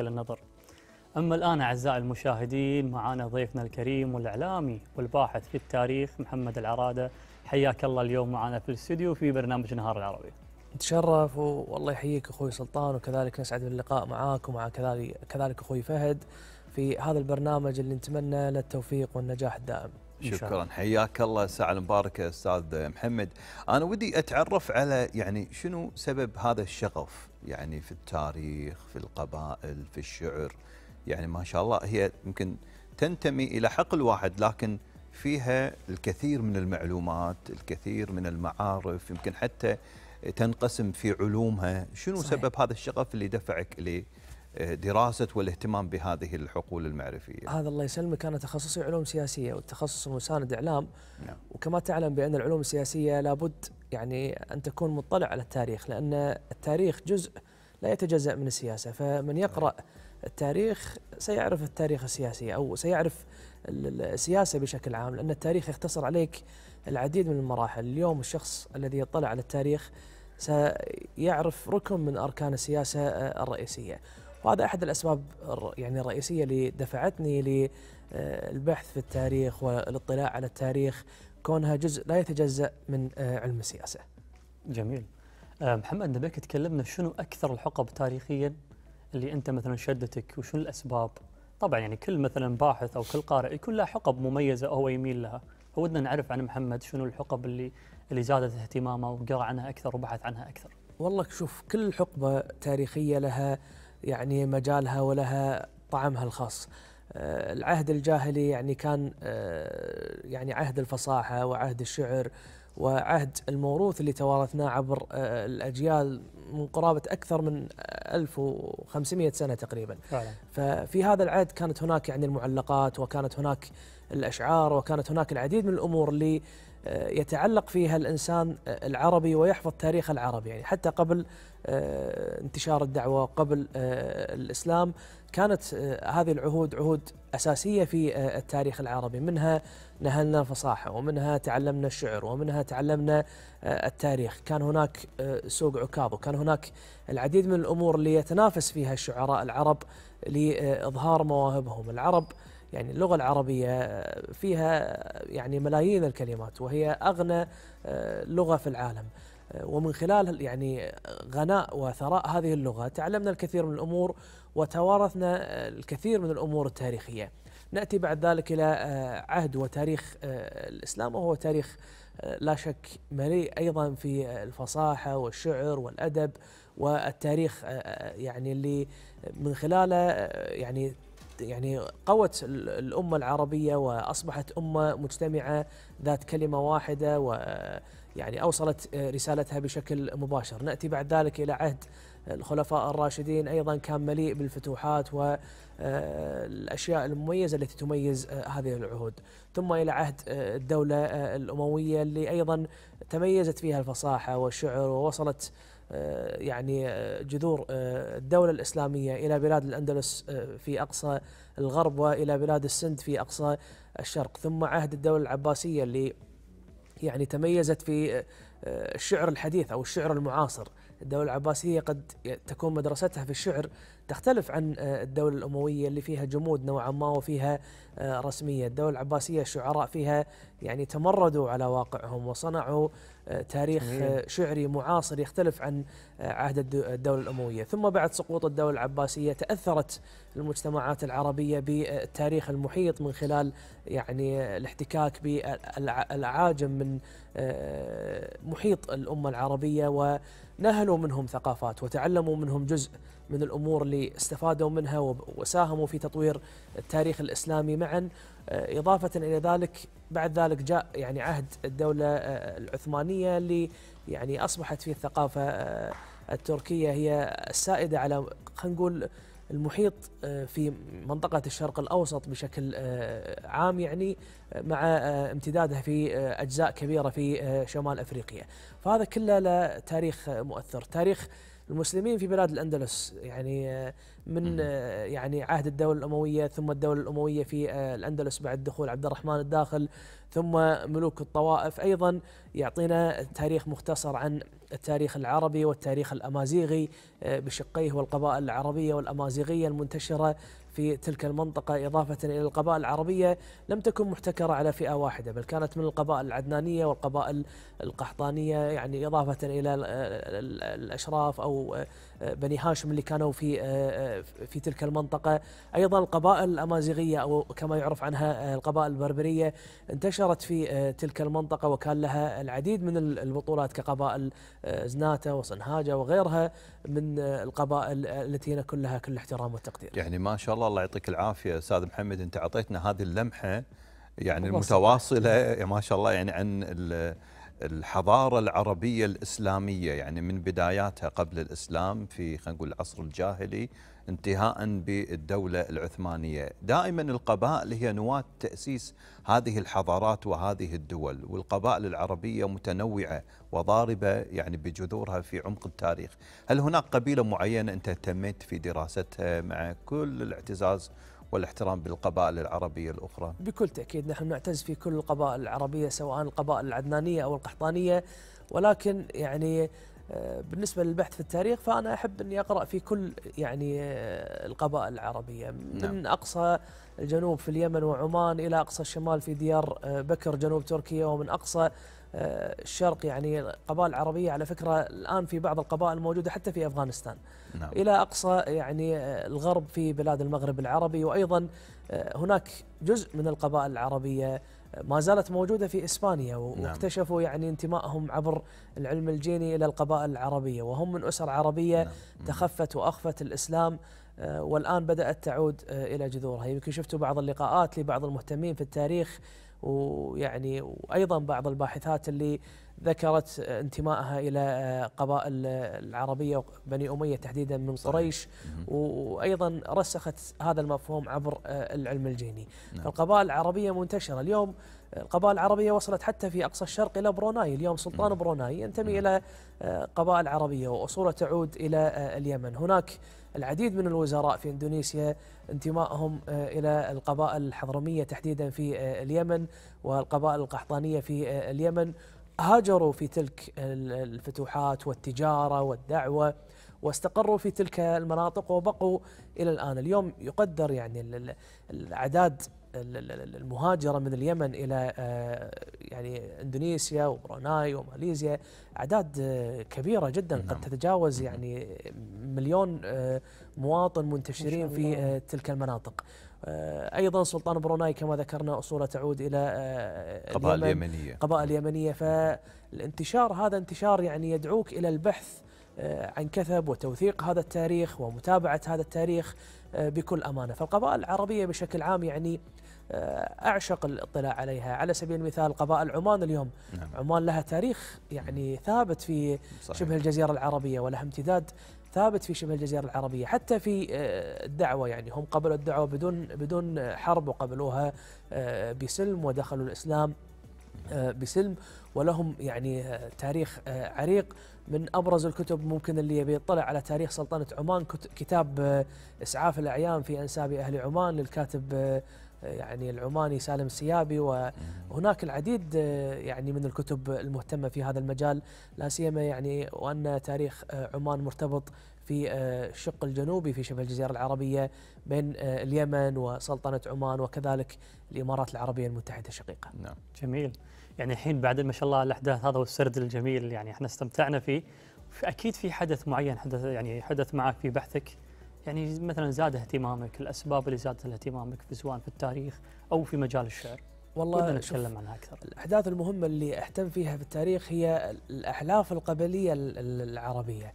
للنظر أما الآن أعزائي المشاهدين معنا ضيفنا الكريم والإعلامي والباحث في التاريخ محمد العرادة حياك الله اليوم معنا في الاستوديو في برنامج نهار العربي نتشرف والله يحييك اخوي سلطان وكذلك نسعد باللقاء معاك ومع كذلك كذلك اخوي فهد في هذا البرنامج اللي نتمنى له التوفيق والنجاح الدائم. شكرا حياك الله الساعه المباركه استاذ محمد انا ودي اتعرف على يعني شنو سبب هذا الشغف يعني في التاريخ في القبائل في الشعر يعني ما شاء الله هي يمكن تنتمي الى حقل واحد لكن فيها الكثير من المعلومات الكثير من المعارف يمكن حتى تنقسم في علومها شنو صحيح. سبب هذا الشغف اللي دفعك إليه دراسة والاهتمام بهذه الحقول المعرفية هذا الله يسلمك أنا تخصصي علوم سياسية والتخصص المساند إعلام نعم. وكما تعلم بأن العلوم السياسية لابد يعني أن تكون مطلع على التاريخ لأن التاريخ جزء لا يتجزأ من السياسة فمن يقرأ التاريخ سيعرف التاريخ السياسي أو سيعرف السياسة بشكل عام لأن التاريخ يختصر عليك العديد من المراحل اليوم الشخص الذي يطلع على التاريخ سيعرف ركن من أركان السياسة الرئيسية وهذا احد الاسباب يعني الرئيسيه اللي دفعتني للبحث في التاريخ والاطلاع على التاريخ كونها جزء لا يتجزا من آه، علم السياسه. جميل. آه، محمد نبيك تكلمنا شنو اكثر الحقب تاريخيا اللي انت مثلا شدتك وشنو الاسباب؟ طبعا يعني كل مثلا باحث او كل قارئ يكون له حقب مميزه هو يميل لها، فودنا نعرف عن محمد شنو الحقب اللي اللي زادت اهتمامه وقرا عنها اكثر وبحث عنها اكثر. والله شوف كل حقبه تاريخيه لها يعني مجالها ولها طعمها الخاص آه، العهد الجاهلي يعني كان آه، يعني عهد الفصاحة وعهد الشعر وعهد الموروث اللي توارثناه عبر آه، الأجيال من قرابة أكثر من 1500 سنة تقريبا فعلا. ففي هذا العهد كانت هناك يعني المعلقات وكانت هناك الأشعار وكانت هناك العديد من الأمور اللي آه، يتعلق فيها الانسان آه، العربي ويحفظ تاريخ العرب يعني حتى قبل آه، انتشار الدعوه قبل الاسلام كانت هذه العهود عهود اساسيه في التاريخ العربي منها نهلنا الفصاحه ومنها تعلمنا الشعر ومنها تعلمنا التاريخ كان هناك سوق عكاظ وكان هناك العديد من الامور اللي يتنافس فيها الشعراء العرب لاظهار مواهبهم العرب يعني اللغة العربية آه، فيها آه، يعني ملايين الكلمات وهي أغنى آه، لغة في العالم ومن خلال يعني غناء وثراء هذه اللغة تعلمنا الكثير من الأمور وتوارثنا الكثير من الأمور التاريخية نأتي بعد ذلك إلى عهد وتاريخ الإسلام وهو تاريخ لا شك مليء أيضا في الفصاحة والشعر والأدب والتاريخ يعني اللي من خلاله يعني يعني قوت الأمة العربية وأصبحت أمة مجتمعة ذات كلمة واحدة ويعني أوصلت رسالتها بشكل مباشر نأتي بعد ذلك إلى عهد الخلفاء الراشدين أيضا كان مليء بالفتوحات والأشياء المميزة التي تميز هذه العهود ثم إلى عهد الدولة الأموية اللي أيضا تميزت فيها الفصاحة والشعر ووصلت آه، يعني آه، جذور آه، الدولة الإسلامية إلى بلاد الأندلس في أقصى الغرب وإلى بلاد السند في أقصى الشرق ثم عهد الدولة العباسية اللي يعني تميزت في الشعر الحديث أو الشعر المعاصر الدولة العباسية قد تكون مدرستها في الشعر تختلف عن آه، الدولة الأموية اللي فيها جمود نوعا ما وفيها آه، رسمية الدولة العباسية الشعراء فيها يعني تمردوا على واقعهم وصنعوا آه، تاريخ شعري معاصر يختلف عن عهد الدولة الأموية ثم بعد سقوط الدولة العباسية تأثرت المجتمعات العربية بالتاريخ المحيط من خلال يعني الاحتكاك بالأعاجم من محيط الأمة العربية و نهلوا منهم ثقافات وتعلموا منهم جزء من الامور اللي استفادوا منها وساهموا في تطوير التاريخ الاسلامي معا آه، اضافه الى ذلك بعد ذلك جاء يعني عهد الدوله آه، العثمانيه اللي يعني اصبحت في الثقافه آه، التركيه هي السائده على خلينا نقول المحيط آه، في منطقة الشرق الأوسط بشكل آه، عام يعني آه، مع امتداده في أجزاء كبيرة في شمال أفريقيا فهذا كله له تاريخ مؤثر تاريخ المسلمين في بلاد الأندلس يعني من يعني عهد الدولة الأموية ثم الدولة الأموية في الأندلس بعد دخول عبد الرحمن الداخل ثم ملوك الطوائف أيضا يعطينا تاريخ مختصر عن التاريخ العربي والتاريخ الأمازيغي آه، بشقيه والقبائل العربية والأمازيغية المنتشرة في تلك المنطقة إضافة إلى القبائل العربية لم تكن محتكرة على فئة واحدة بل كانت من القبائل العدنانية والقبائل القحطانية يعني إضافة إلى الأشراف أو آه، بني هاشم اللي كانوا في آه، آه، في تلك المنطقة أيضا القبائل الأمازيغية أو كما يعرف عنها آه، القبائل البربرية انتشرت في تلك المنطقة وكان لها العديد من البطولات كقبائل زناتة وصنهاجة وغيرها من القبائل التي هنا كلها كل الاحترام والتقدير يعني ما شاء الله الله يعطيك العافية أستاذ محمد أنت أعطيتنا هذه اللمحة يعني المتواصلة ما شاء الله يعني عن الحضارة العربية الإسلامية يعني من بداياتها قبل الإسلام في خلينا نقول العصر الجاهلي انتهاء بالدولة العثمانية دائما القبائل هي نواة تأسيس هذه الحضارات وهذه الدول والقبائل العربية متنوعة وضاربة يعني بجذورها في عمق التاريخ هل هناك قبيلة معينة أنت اهتميت في دراستها مع كل الاعتزاز والاحترام بالقبائل العربية الأخرى بكل تأكيد نحن نعتز في كل القبائل العربية سواء القبائل العدنانية أو القحطانية ولكن يعني آه، بالنسبة للبحث في التاريخ فأنا أحب أني أقرأ في كل يعني آه، القبائل العربية نعم. من أقصى الجنوب في اليمن وعمان إلى أقصى الشمال في ديار آه، بكر جنوب تركيا ومن أقصى آه، الشرق يعني القبائل العربية على فكرة الآن في بعض القبائل موجودة حتى في أفغانستان نعم. إلى أقصى يعني آه، الغرب في بلاد المغرب العربي وأيضا آه، هناك جزء من القبائل العربية ما زالت موجودة في إسبانيا نعم. واكتشفوا نعم. يعني انتمائهم عبر العلم الجيني إلى القبائل العربية وهم من أسر عربية نعم. تخفت وأخفت الإسلام والآن بدأت تعود إلى جذورها يمكن شفتوا بعض اللقاءات لبعض المهتمين في التاريخ ويعني وايضا بعض الباحثات اللي ذكرت انتمائها الى آه، قبائل آه، العربيه بني اميه تحديدا من قريش وايضا رسخت هذا المفهوم عبر آه، العلم الجيني. نعم. القبائل العربيه منتشره اليوم القبائل العربية وصلت حتى في أقصى الشرق إلى بروناي اليوم سلطان نعم. بروناي ينتمي نعم. إلى قبائل عربية وأصوله تعود إلى اليمن هناك العديد من الوزراء في اندونيسيا انتمائهم آه، الى القبائل الحضرميه تحديدا في آه، اليمن والقبائل القحطانيه في آه، اليمن هاجروا في تلك الفتوحات والتجاره والدعوه واستقروا في تلك المناطق وبقوا الى الان اليوم يقدر يعني الاعداد المهاجره من اليمن الى آه، يعني اندونيسيا وبروناي وماليزيا اعداد آه، كبيره جدا نعم. قد تتجاوز يعني مليون آه، مواطن منتشرين في تلك المناطق ايضا سلطان بروناي كما ذكرنا اصوله تعود الى قبائل يمنيه قبائل يمنيه نعم. فالانتشار هذا انتشار يعني يدعوك الى البحث آه، عن كثب وتوثيق هذا التاريخ ومتابعة هذا التاريخ آه، بكل أمانة فالقبائل العربية بشكل عام يعني آه، أعشق الاطلاع عليها على سبيل المثال قبائل عمان اليوم نعم. عمان لها تاريخ يعني ثابت في صحيح. شبه الجزيرة العربية ولها امتداد ثابت في شبه الجزيرة العربية حتى في الدعوة يعني هم قبلوا الدعوة بدون بدون حرب وقبلوها بسلم ودخلوا الإسلام بسلم ولهم يعني تاريخ عريق من ابرز الكتب ممكن اللي يبي يطلع على تاريخ سلطنه عمان كتاب آه، اسعاف الاعيان في انساب اهل عمان للكاتب آه، آه، يعني العماني سالم السيابي وهناك العديد يعني من الكتب المهتمه في هذا المجال لا سيما يعني وان تاريخ عمان مرتبط في الشق الجنوبي في شبه الجزيره العربيه بين اليمن وسلطنه عمان وكذلك الامارات العربيه المتحده الشقيقه. نعم جميل. يعني الحين بعد ما شاء الله الاحداث هذا والسرد الجميل يعني احنا استمتعنا فيه اكيد في حدث معين حدث يعني حدث معك في بحثك يعني مثلا زاد اهتمامك الاسباب اللي زادت اهتمامك في سواء في التاريخ او في مجال الشعر والله نتكلم عنها اكثر الاحداث المهمه اللي اهتم فيها في التاريخ هي الاحلاف القبليه العربيه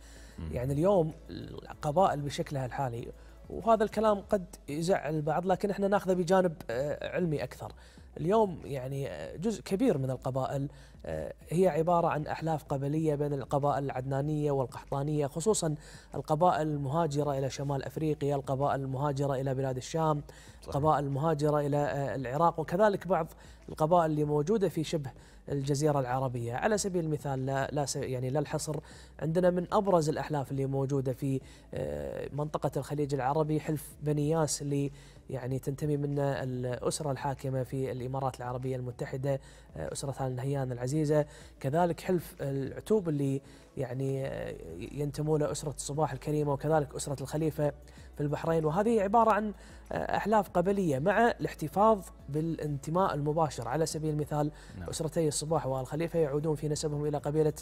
يعني اليوم القبائل بشكلها الحالي وهذا الكلام قد يزعل البعض لكن احنا ناخذه بجانب آه، علمي اكثر. اليوم يعني آه، جزء كبير من القبائل آه، هي عباره عن احلاف قبليه بين القبائل العدنانيه والقحطانيه خصوصا القبائل المهاجره الى شمال افريقيا، القبائل المهاجره الى بلاد الشام، القبائل المهاجره الى العراق وكذلك بعض القبائل اللي موجوده في شبه الجزيرة العربية على سبيل المثال لا, لا يعني لا الحصر عندنا من أبرز الأحلاف اللي موجودة في آه، منطقة الخليج العربي حلف بني ياس اللي يعني تنتمي منا الأسرة الحاكمة في الإمارات العربية المتحدة آه، أسرة آل نهيان العزيزة كذلك حلف العتوب اللي يعني آه، ينتمون له أسرة الصباح الكريمة وكذلك أسرة الخليفة في البحرين وهذه عبارة عن آه، أحلاف قبلية مع الاحتفاظ بالانتماء المباشر على سبيل المثال نعم. أسرتي الصباح والخليفة يعودون في نسبهم إلى قبيلة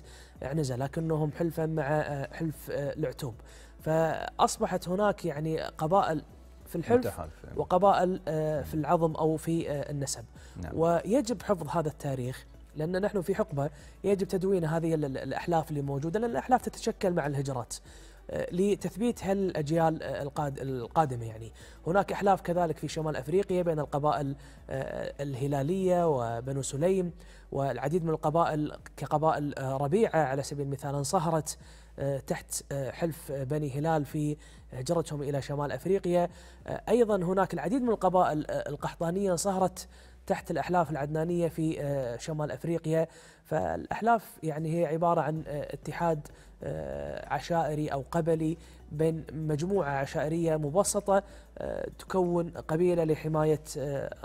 عنزة لكنهم حلفا مع حلف العتوب فأصبحت هناك يعني قبائل في الحلف وقبائل آه، في العظم أو في آه، النسب نعم. ويجب حفظ هذا التاريخ لأن نحن في حقبة يجب تدوين هذه الأحلاف اللي موجودة لأن الأحلاف تتشكل مع الهجرات لتثبيت هالاجيال آه، القادمه يعني هناك احلاف كذلك في شمال افريقيا بين القبائل آه، الهلاليه وبنو سليم والعديد من القبائل كقبائل آه، ربيعه على سبيل المثال انصهرت تحت حلف بني هلال في هجرتهم الى شمال افريقيا ايضا هناك العديد من القبائل القحطانيه انصهرت تحت الأحلاف العدنانية في آه، شمال أفريقيا فالأحلاف يعني هي عبارة عن آه، اتحاد آه، عشائري أو قبلي بين مجموعة عشائرية مبسطة تكون قبيلة لحماية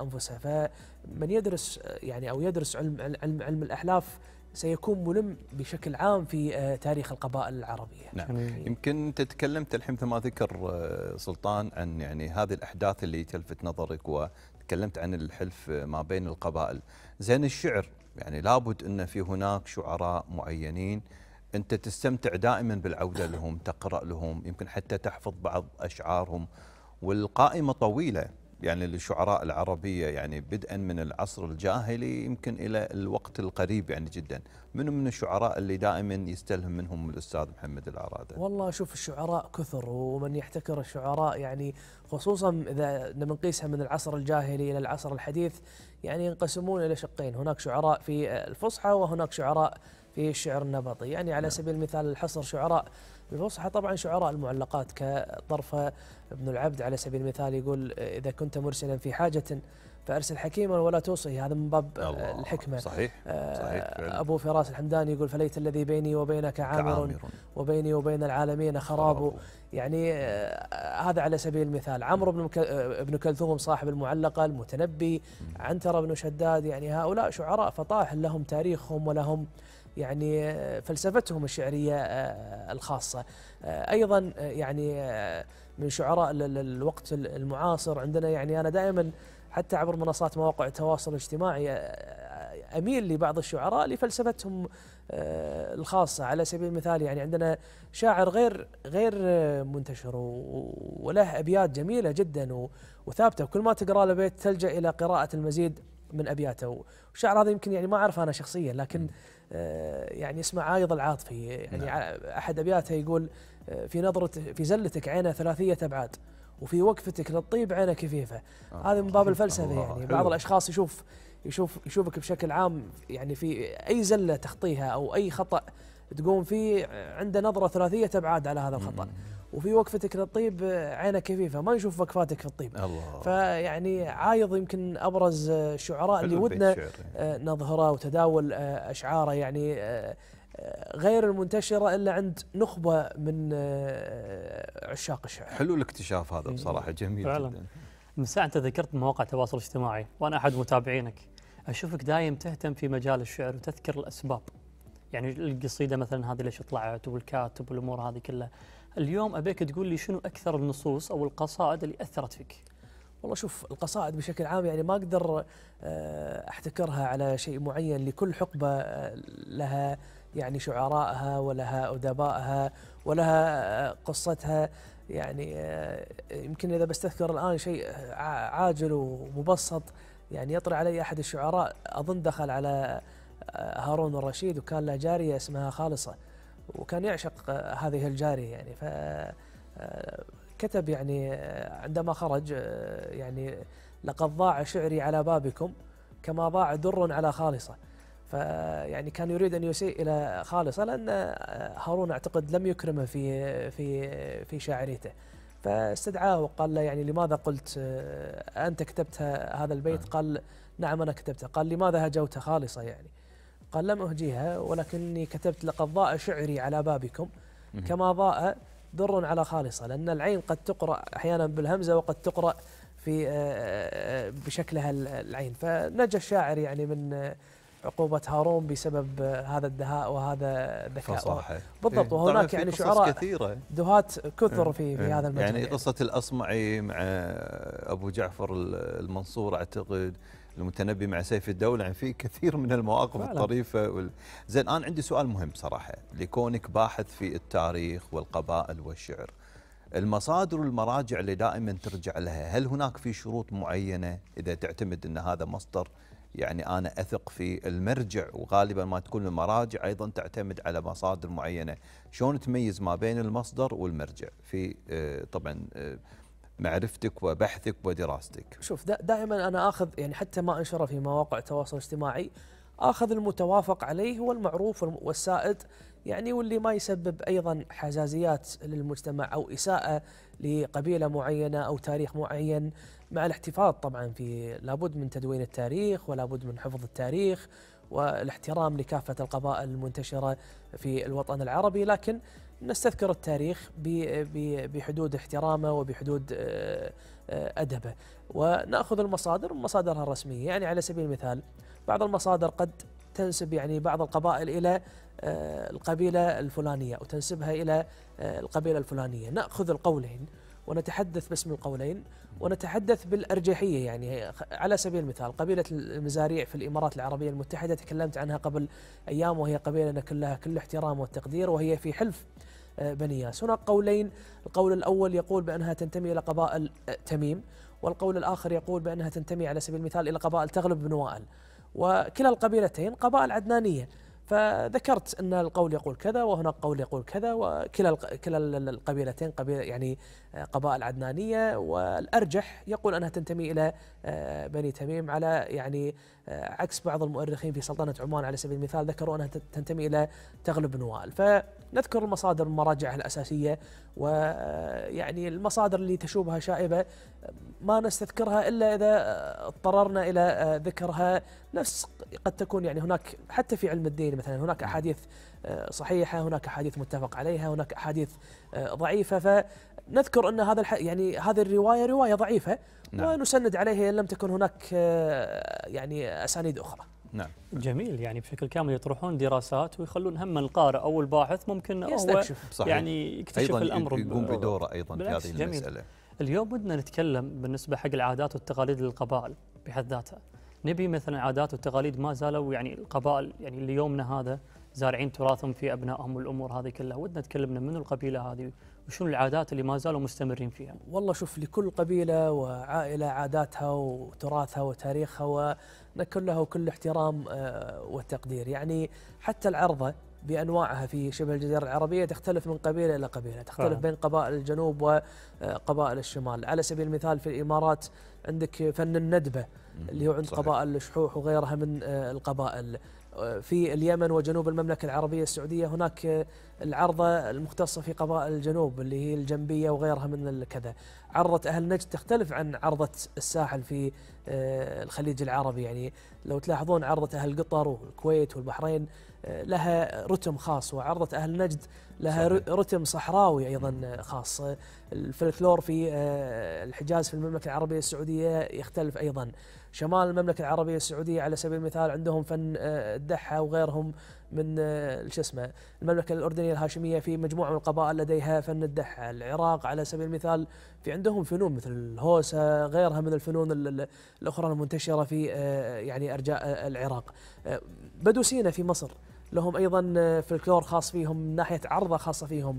أنفسها فمن يدرس يعني أو يدرس علم علم, علم الأحلاف سيكون ملم بشكل عام في تاريخ القبائل العربيه. نعم. نعم. يمكن انت تكلمت الحين مثل ما ذكر سلطان عن يعني هذه الاحداث اللي تلفت نظرك و تكلمت عن الحلف ما بين القبائل زين الشعر يعني لابد أن في هناك شعراء معينين أنت تستمتع دائما بالعودة لهم تقرأ لهم يمكن حتى تحفظ بعض أشعارهم والقائمة طويلة يعني للشعراء العربية يعني بدءا من العصر الجاهلي يمكن إلى الوقت القريب يعني جدا من من الشعراء اللي دائما يستلهم منهم الأستاذ محمد العرادة والله شوف الشعراء كثر ومن يحتكر الشعراء يعني خصوصا إذا نقيسها من العصر الجاهلي إلى العصر الحديث يعني ينقسمون إلى شقين هناك شعراء في الفصحى وهناك شعراء في الشعر النبطي يعني على نعم. سبيل المثال الحصر شعراء الفصحى طبعا شعراء المعلقات كطرفة ابن العبد على سبيل المثال يقول إذا كنت مرسلا في حاجة فارسل حكيما ولا توصي هذا من باب آه، الحكمه صحيح, آه، صحيح آه ابو فراس الحمداني يقول فليت الذي بيني وبينك عامر, عامر وبيني وبين العالمين خراب يعني آه، هذا على سبيل المثال عمرو بن ابن كلثوم صاحب المعلقه المتنبي عنتر بن شداد يعني هؤلاء شعراء فطاح لهم تاريخهم ولهم يعني فلسفتهم الشعريه الخاصه ايضا يعني من شعراء الوقت المعاصر عندنا يعني أنا دائما حتى عبر منصات مواقع التواصل الاجتماعي أميل لبعض الشعراء لفلسفتهم الخاصة على سبيل المثال يعني عندنا شاعر غير غير منتشر وله أبيات جميلة جدا وثابتة وكل ما تقرأ له بيت تلجأ إلى قراءة المزيد من أبياته والشاعر هذا يمكن يعني ما أعرفه أنا شخصيا لكن يعني اسمه عايض العاطفي يعني نعم. أحد أبياته يقول في نظرة في زلتك عينه ثلاثية أبعاد وفي وقفتك للطيب عينه كفيفة آه هذا من باب الفلسفة يعني بعض الأشخاص يشوف يشوف يشوفك بشكل عام يعني في أي زلة تخطيها أو أي خطأ تقوم فيه عنده نظرة ثلاثية أبعاد على هذا الخطأ وفي وقفتك للطيب عينه كفيفه ما نشوف وقفاتك في الطيب الله فيعني عايض يمكن ابرز الشعراء اللي ودنا نظهره وتداول اشعاره يعني آه، غير المنتشره إلا عند نخبة من آه، عشاق الشعر حلو الاكتشاف هذا إيه. بصراحة جميل فعلا. جدا من ساعة أنت ذكرت مواقع التواصل الاجتماعي وأنا أحد متابعينك أشوفك دايم تهتم في مجال الشعر وتذكر الأسباب يعني القصيدة مثلا هذه ليش طلعت والكاتب والأمور هذه كلها اليوم أبيك تقول لي شنو أكثر النصوص أو القصائد اللي أثرت فيك والله شوف القصائد بشكل عام يعني ما أقدر آه، أحتكرها على شيء معين لكل حقبة آه، لها يعني شعرائها ولها أدبائها ولها آه، قصتها يعني آه، يمكن إذا بستذكر الآن شيء آه، عاجل ومبسط يعني يطلع علي أحد الشعراء أظن دخل على هارون الرشيد وكان له جارية اسمها خالصة وكان يعشق هذه الجارية يعني ف كتب يعني عندما خرج يعني لقد ضاع شعري على بابكم كما ضاع در على خالصه فيعني كان يريد ان يسيء الى خالصه لان هارون اعتقد لم يكرمه في في في شاعريته فاستدعاه وقال له يعني لماذا قلت آه، انت كتبت هذا البيت؟ نعم. قال نعم انا كتبته، قال لماذا هجوتها خالصه يعني؟ قال لم اهجيها ولكني كتبت لقد ضاء شعري على بابكم كما ضاء در على خالصه لان العين قد تقرا احيانا بالهمزه وقد تقرا في آه، آه، بشكلها العين فنجى الشاعر يعني من عقوبه هارون بسبب هذا الدهاء وهذا الذكاء فصاحه بالضبط إيه، وهناك يعني شعراء كثيره دهات كثر إيه، في في إيه. هذا المجال يعني قصه الاصمعي مع ابو جعفر المنصور اعتقد المتنبي مع سيف الدوله يعني في كثير من المواقف فعلا. الطريفه وال... زين انا عندي سؤال مهم صراحه لكونك باحث في التاريخ والقبائل والشعر المصادر والمراجع اللي دائما ترجع لها هل هناك في شروط معينه اذا تعتمد ان هذا مصدر يعني أنا أثق في المرجع وغالبا ما تكون المراجع أيضا تعتمد على مصادر معينة شلون تميز ما بين المصدر والمرجع في آه، طبعا آه، معرفتك وبحثك ودراستك شوف دائما أنا أخذ يعني حتى ما أنشره في مواقع التواصل الاجتماعي أخذ المتوافق عليه والمعروف والسائد يعني واللي ما يسبب ايضا حزازيات للمجتمع او اساءه لقبيله معينه او تاريخ معين مع الاحتفاظ طبعا في لابد من تدوين التاريخ ولابد من حفظ التاريخ والاحترام لكافة القبائل المنتشرة في الوطن العربي لكن نستذكر التاريخ بحدود احترامه وبحدود آه، آه، أدبه ونأخذ المصادر مصادرها الرسمية يعني على سبيل المثال بعض المصادر قد تنسب يعني بعض القبائل إلى آه، القبيلة الفلانية أو تنسبها إلى القبيلة الفلانية نأخذ القولين ونتحدث باسم القولين ونتحدث بالأرجحية يعني على سبيل المثال قبيلة المزاريع في الإمارات العربية المتحدة تكلمت عنها قبل أيام وهي قبيلة كلها كل احترام والتقدير وهي في حلف آه، بني ياس هناك قولين القول الأول يقول بأنها تنتمي إلى قبائل آه، تميم والقول الآخر يقول بأنها تنتمي على سبيل المثال إلى قبائل تغلب بن وائل وكلا القبيلتين قبائل عدنانية فذكرت ان القول يقول كذا وهناك قول يقول كذا وكلا كلا القبيلتين قبيله يعني قبائل عدنانيه والارجح يقول انها تنتمي الى آه، بني تميم على يعني آه، عكس بعض المؤرخين في سلطنه عمان على سبيل المثال ذكروا انها تنتمي الى تغلب بن وائل ف نذكر المصادر مراجعها الأساسية ويعني المصادر اللي تشوبها شائبة ما نستذكرها إلا إذا اضطررنا إلى ذكرها نفس قد تكون يعني هناك حتى في علم الدين مثلا هناك أحاديث صحيحة هناك أحاديث متفق عليها هناك أحاديث ضعيفة ف نذكر ان هذا الح... يعني هذه الروايه روايه ضعيفه نعم. ونسند عليها ان لم تكن هناك يعني اسانيد اخرى. نعم جميل يعني بشكل كامل يطرحون دراسات ويخلون هم القارئ او الباحث ممكن يستكشف هو يعني يكتشف أيضاً الامر يقوم بدوره ايضا في هذه جميل. المساله اليوم بدنا نتكلم بالنسبه حق العادات والتقاليد للقبائل بحد ذاتها نبي مثلا عادات والتقاليد ما زالوا يعني القبائل يعني ليومنا هذا زارعين تراثهم في ابنائهم والامور هذه كلها ودنا تكلمنا من القبيله هذه وشنو العادات اللي ما زالوا مستمرين فيها والله شوف لكل قبيله وعائله عاداتها وتراثها وتاريخها ونكن لها كل احترام آه، وتقدير يعني حتى العرضه بانواعها في شبه الجزيره العربيه تختلف من قبيله الى قبيله، تختلف آه. بين قبائل الجنوب وقبائل آه، الشمال، على سبيل المثال في الامارات عندك فن الندبه اللي هو عند صحيح. قبائل الشحوح وغيرها من القبائل، في اليمن وجنوب المملكة العربية السعودية هناك العرضة المختصة في قبائل الجنوب اللي هي الجنبية وغيرها من الكذا عرضة أهل نجد تختلف عن عرضة الساحل في آه، الخليج العربي يعني لو تلاحظون عرضة أهل قطر والكويت والبحرين آه، لها رتم خاص وعرضة أهل نجد لها صحيح. رتم صحراوي ايضا خاص الفلكلور في آه، الحجاز في المملكه العربيه السعوديه يختلف ايضا شمال المملكه العربيه السعوديه على سبيل المثال عندهم فن آه، الدحه وغيرهم من آه، شو اسمه المملكه الاردنيه الهاشميه في مجموعه من القبائل لديها فن الدحه، العراق على سبيل المثال في عندهم فنون مثل الهوسه غيرها من الفنون الاخرى المنتشره في يعني ارجاء العراق. بدوسينا في مصر لهم أيضا فلكلور خاص فيهم من ناحية عرضة خاصة فيهم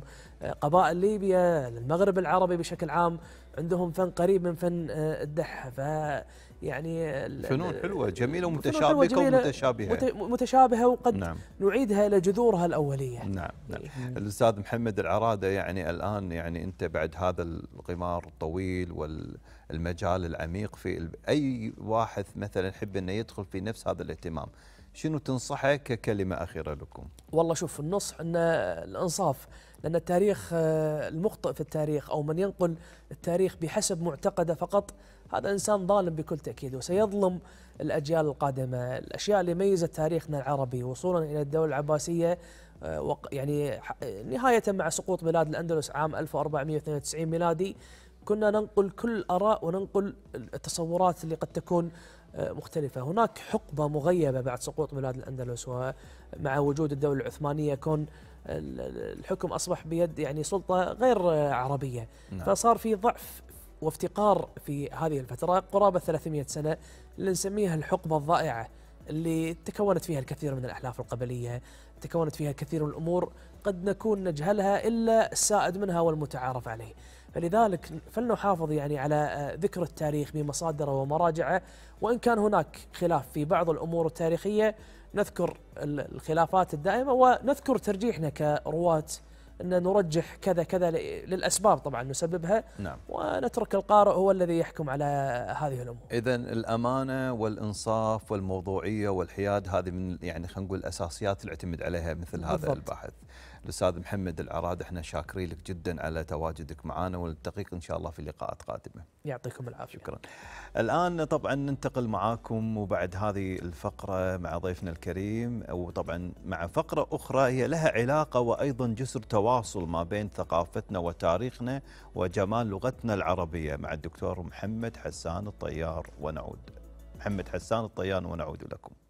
قبائل ليبيا المغرب العربي بشكل عام عندهم فن قريب من فن الدحة يعني فنون حلوه جميله ومتشابكه ومتشابهه متشابهه وقد نعم نعيدها الى جذورها الاوليه نعم نعم إيه. الاستاذ محمد العراده يعني الان يعني انت بعد هذا القمار الطويل والمجال العميق في اي واحد مثلا يحب انه يدخل في نفس هذا الاهتمام شنو تنصحه ككلمه اخيره لكم؟ والله شوف النصح ان الانصاف لان التاريخ آه، المخطئ في التاريخ او من ينقل التاريخ بحسب معتقده فقط هذا إنسان ظالم بكل تأكيد وسيظلم الأجيال القادمة الأشياء اللي ميزت تاريخنا العربي وصولا إلى الدولة العباسية آه، يعني نهاية مع سقوط بلاد الأندلس عام 1492 ميلادي كنا ننقل كل الآراء وننقل التصورات اللي قد تكون آه، مختلفة هناك حقبة مغيبة بعد سقوط بلاد الأندلس ومع وجود الدولة العثمانية كون الحكم أصبح بيد يعني سلطة غير آه، عربية نعم. فصار في ضعف وافتقار في هذه الفترة قرابة 300 سنة اللي نسميها الحقبة الضائعة اللي تكونت فيها الكثير من الأحلاف القبلية تكونت فيها كثير من الأمور قد نكون نجهلها إلا السائد منها والمتعارف عليه فلذلك فلنحافظ يعني على آه، ذكر التاريخ بمصادره ومراجعه وان كان هناك خلاف في بعض الامور التاريخيه نذكر الخلافات الدائمه ونذكر ترجيحنا كرواه أن نرجح كذا كذا للأسباب طبعا نسببها نعم. ونترك القارئ هو الذي يحكم على هذه الأمور إذا الأمانة والإنصاف والموضوعية والحياد هذه من يعني خلينا نقول الأساسيات اللي اعتمد عليها مثل هذا بالضبط. البحث الاستاذ محمد العراد احنا شاكرين لك جدا على تواجدك معنا ونلتقيك ان شاء الله في لقاءات قادمه. يعطيكم العافيه. شكرا. الان طبعا ننتقل معاكم وبعد هذه الفقره مع ضيفنا الكريم وطبعا مع فقره اخرى هي لها علاقه وايضا جسر تواصل ما بين ثقافتنا وتاريخنا وجمال لغتنا العربيه مع الدكتور محمد حسان الطيار ونعود. محمد حسان الطيار ونعود لكم.